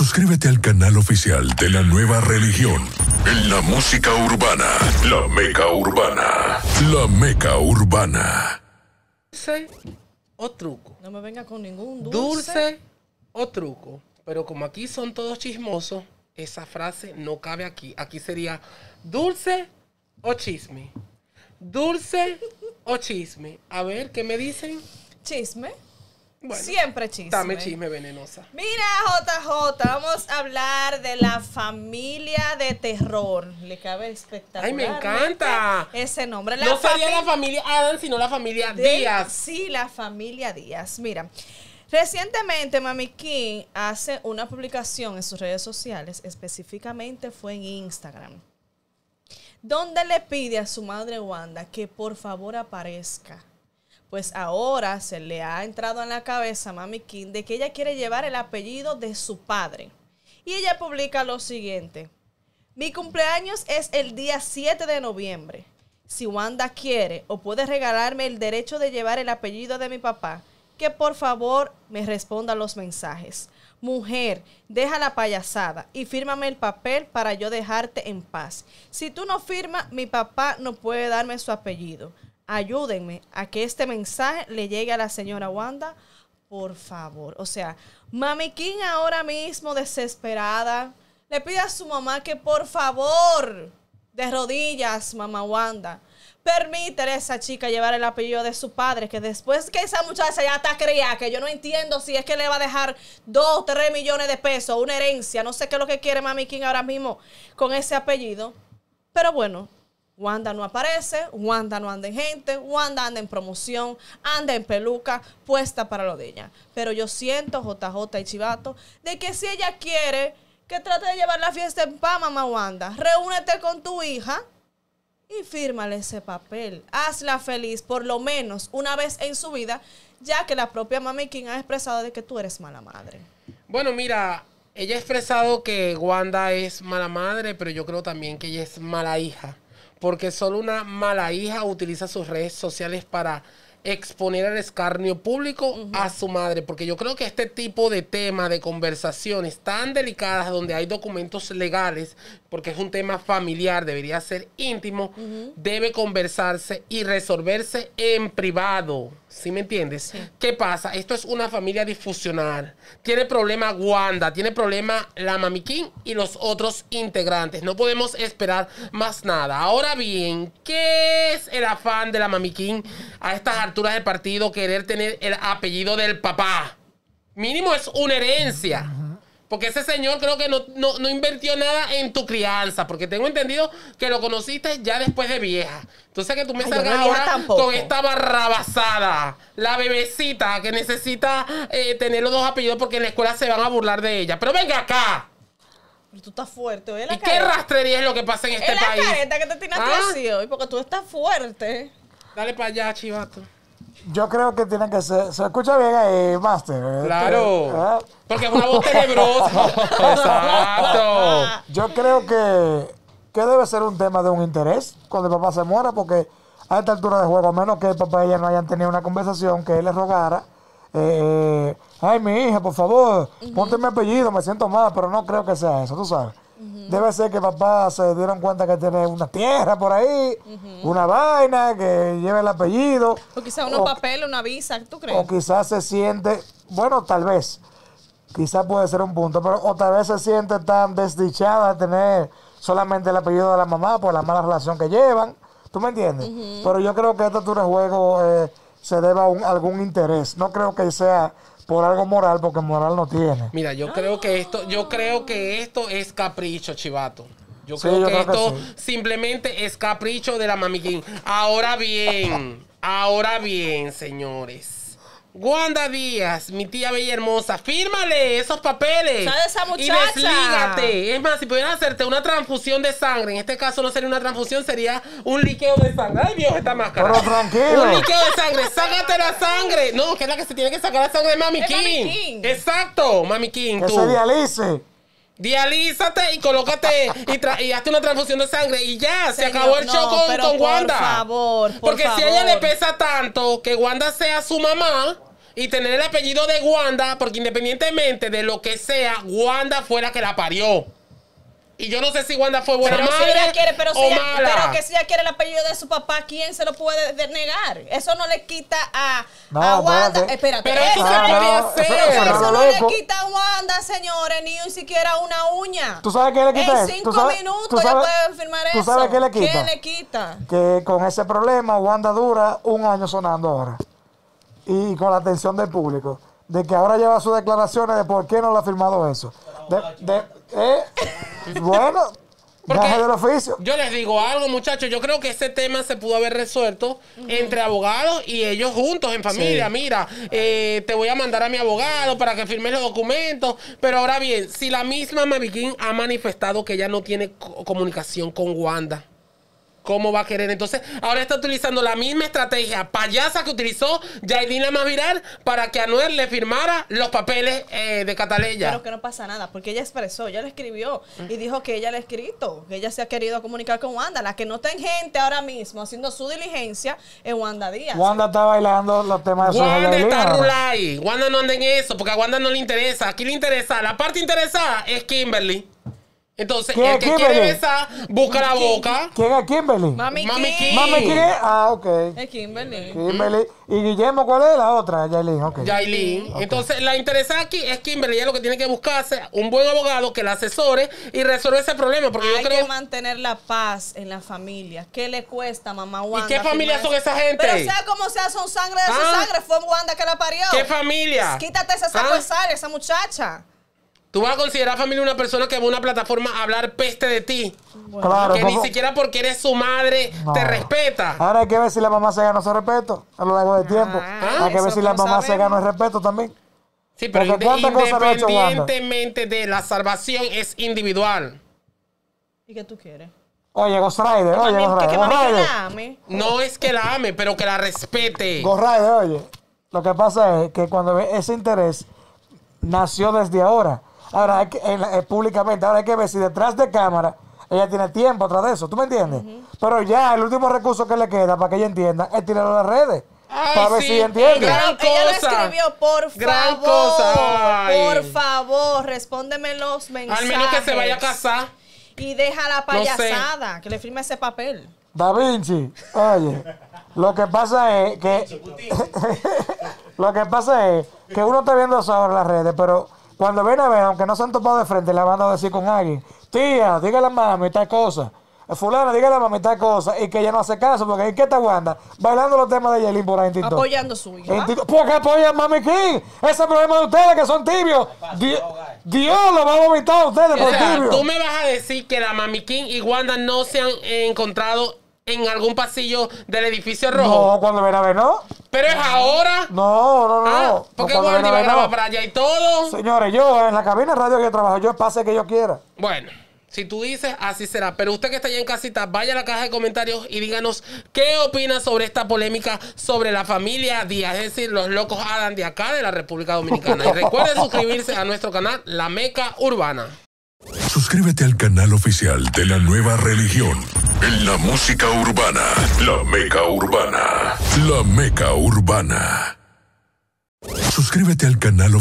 Suscríbete al canal oficial de la nueva religión en la música urbana, la meca urbana, la meca urbana. Dulce o truco. No me venga con ningún dulce. Dulce o truco. Pero como aquí son todos chismosos, esa frase no cabe aquí. Aquí sería dulce o chisme. Dulce o chisme. A ver, ¿qué me dicen? Chisme. Siempre chisme. Dame chisme venenosa. Mira, JJ, vamos a hablar de la familia de terror. Le cabe espectacular. Ay, me encanta. Ese nombre. no sería la familia Adam, sino la familia Díaz. Sí, la familia Díaz. Mira. Recientemente, Mami King hace una publicación en sus redes sociales, específicamente fue en Instagram, donde le pide a su madre Wanda que por favor aparezca pues ahora se le ha entrado en la cabeza a Mami King de que ella quiere llevar el apellido de su padre. Y ella publica lo siguiente. Mi cumpleaños es el día 7 de noviembre. Si Wanda quiere o puede regalarme el derecho de llevar el apellido de mi papá, que por favor me responda los mensajes. Mujer, deja la payasada y fírmame el papel para yo dejarte en paz. Si tú no firmas, mi papá no puede darme su apellido ayúdenme a que este mensaje le llegue a la señora Wanda, por favor. O sea, Mami ahora mismo desesperada le pide a su mamá que por favor, de rodillas, mamá Wanda, permítele a esa chica llevar el apellido de su padre, que después que esa muchacha ya está criada, que yo no entiendo si es que le va a dejar dos, tres millones de pesos, una herencia, no sé qué es lo que quiere Mami ahora mismo con ese apellido. Pero bueno, Wanda no aparece, Wanda no anda en gente, Wanda anda en promoción, anda en peluca, puesta para lo de ella. Pero yo siento, JJ y Chivato, de que si ella quiere que trate de llevar la fiesta en paz, mamá Wanda, reúnete con tu hija y fírmale ese papel. Hazla feliz por lo menos una vez en su vida, ya que la propia Mami King ha expresado de que tú eres mala madre. Bueno, mira, ella ha expresado que Wanda es mala madre, pero yo creo también que ella es mala hija porque solo una mala hija utiliza sus redes sociales para exponer al escarnio público a su madre, porque yo creo que este tipo de temas, de conversaciones tan delicadas donde hay documentos legales, porque es un tema familiar, debería ser íntimo, debe conversarse y resolverse en privado. ¿Sí me entiendes? ¿Qué pasa? Esto es una familia difusional Tiene problema Wanda, tiene problema la Mamiquín y los otros integrantes. No podemos esperar más nada. Ahora bien, ¿qué es el afán de la Mamiquín a estas alturas del partido querer tener el apellido del papá? Mínimo es una herencia. Porque ese señor creo que no, invirtió nada en tu crianza, porque tengo entendido que lo conociste ya después de vieja. Entonces que tú me salgas ahora con esta barrabasada, la bebecita que necesita eh, tener los dos apellidos porque en la escuela se van a burlar de ella. Pero venga acá. Pero tú estás fuerte, ¿Y qué rastrería es lo que pasa en este país? careta que te tienes ¿Ah? hoy, porque tú estás fuerte. Dale para allá, chivato. Yo creo que tiene que ser. Se escucha bien ahí, Master. ¿eh? Claro. ¿eh? Porque es una voz tenebrosa. Exacto. Yo creo que, debe ser un tema de un interés cuando el papá se muera, porque a esta altura de juego, a menos que el papá y ella no hayan tenido una conversación, que él le rogara. Eh, ay, mi hija, por favor, ponte mi apellido, me siento mal, pero no creo que sea eso, tú sabes. Debe ser que papá se dieron cuenta que tiene una tierra por ahí, una vaina, que lleva el apellido. O quizás unos papeles, una visa, ¿tú crees? O quizás se siente, bueno, tal vez, quizás puede ser un punto, pero o tal vez se siente tan desdichada de tener solamente el apellido de la mamá por la mala relación que llevan. ¿Tú me entiendes? Pero yo creo que esto de juego eh, se debe a algún interés. No creo que sea por algo moral, porque moral no tiene. Mira, yo creo que esto, yo creo que esto es capricho, chivato. Yo creo que esto simplemente es capricho de la mamiquín. Ahora bien, ahora bien, señores. Wanda Díaz, mi tía bella hermosa, fírmale esos papeles. Sabe esa muchacha? Y deslígate. Es más, si pudieran hacerte una transfusión de sangre, en este caso no sería una transfusión, sería un liqueo de sangre. Ay, Dios, esta máscara. Pero tranquilo. Un liqueo de sangre. Sácate la sangre. No, que es la que se tiene que sacar la sangre de Mami, King. Exacto, Mami King. Que se dialice. Dialízate y colócate y, y, hazte una transfusión de sangre y ya, se acabó el show con, Wanda. por Favor, Porque si a ella le pesa tanto que Wanda sea su mamá y tener el apellido de Wanda, porque independientemente de lo que sea, Wanda fue la que la parió. Y yo no sé si Wanda fue buena madre pero, o si ella, mala. pero que si ella quiere el apellido de su papá, ¿quién se lo puede negar? Eso no le quita a, Wanda. pero eso, no, eso no le quita banda, señores, ni siquiera una uña. ¿Tú sabes qué le quita? En cinco sabes, minutos ya puede firmar ¿tú eso. sabes qué le quita? ¿Qué le quita? Que con ese problema Wanda dura un año sonando ahora. Y con la atención del público. De que ahora lleva sus declaraciones de por qué no le ha firmado eso. De, de, eh, bueno... Yo les digo algo, muchachos. Yo creo que ese tema se pudo haber resuelto entre abogados y ellos juntos, en familia. Mira, eh, te voy a mandar a mi abogado para que firme los documentos. Pero ahora bien, si la misma Maviquín ha manifestado que ella no tiene comunicación con Wanda. ¿Cómo va a querer? Entonces, ahora está utilizando la misma estrategia payasa que utilizó Yailina Maviral para que Anuel le firmara los papeles eh, de Cataleya. Pero que no pasa nada, porque ella expresó, ella le escribió y dijo que ella le ha escrito, que ella se ha querido comunicar con Wanda. La que no está en gente ahora mismo haciendo su diligencia en Wanda Díaz. Wanda está bailando los temas de Wanda está rulay. Wanda no anda en eso, porque a Wanda no le interesa. Aquí le interesa. La parte interesada es Kimberly. Entonces, el que quiere besar, busca la boca. ¿Quién es Kimberly? Mami, Mami Kim. Mami Kim. Ah, ok. Es Kimberly. Kimberly. ¿Y Guillermo cuál es la otra? Yailin, ok. Yailin. Entonces, la interesante aquí es Kimberly. Ella lo que tiene que buscarse un buen abogado que la asesore y resuelva ese problema. Porque Hay yo creo... que mantener la paz en la familia. ¿Qué le cuesta, mamá Wanda? ¿Y qué familia son esa gente? Pero sea como sea, son sangre de su ah. sangre. Fue Wanda que la parió. ¿Qué familia? Quítate esa sangre, ah. esa muchacha. Tú vas a considerar familia una persona que va a una plataforma a hablar peste de ti. que ni siquiera porque eres su madre te respeta. Ahora hay que ver si la mamá se gana ese respeto a lo largo del ah, tiempo. hay que ver si la mamá se gana el respeto también. Sí, pero independientemente de la salvación es individual. ¿Y qué tú quieres? Oye, Ghost oye, Ghost ame. No es que la ame, pero que la respete. Ghost oye. Lo que pasa es que cuando ve ese interés nació desde ahora Ahora, hay que, eh, públicamente, ahora hay que ver si detrás de cámara ella tiene tiempo atrás de eso, ¿tú me entiendes? Pero ya, el último recurso que le queda para que ella entienda es tirarlo a las redes. para ver si entiende. Gran ella, lo escribió, por favor. Cosa. Por favor, respóndeme los mensajes. Al menos que se vaya a casar. Y deja la payasada, que le firme ese papel. Da Vinci, oye, lo que pasa es que. lo que pasa es que uno está viendo eso ahora en las redes, pero cuando ven a ver, aunque no se han topado de frente, la van a decir con alguien, tía, dígale a mami tal cosa. Eh, Fulana, dígale a mami tal cosa. Y que ella no hace caso, porque ahí que está Wanda, bailando los temas de Yelin por ahí en Apoyando suyo. ¿Por qué apoyan a Mami King. Ese es problema de ustedes que son tibios. Dios lo va a vomitar a ustedes por Tú me vas a decir que la Mami King y Wanda no se han encontrado en algún pasillo del edificio rojo. No, cuando ven a ver, no. Pero es ahora. No, para allá y todo. Señores, yo en la cabina radio que yo trabajo, yo pase que yo quiera. Bueno. Si tú dices, así será. Pero usted que está allá en casita, vaya a la caja de comentarios y díganos qué opina sobre esta polémica sobre la familia Díaz, es decir, los locos Adam de acá de la República Dominicana. Y recuerden suscribirse a nuestro canal La Meca Urbana. Suscríbete al canal oficial de la nueva religión en la música urbana. La Meca Urbana. La Meca Urbana. Suscríbete al canal oficial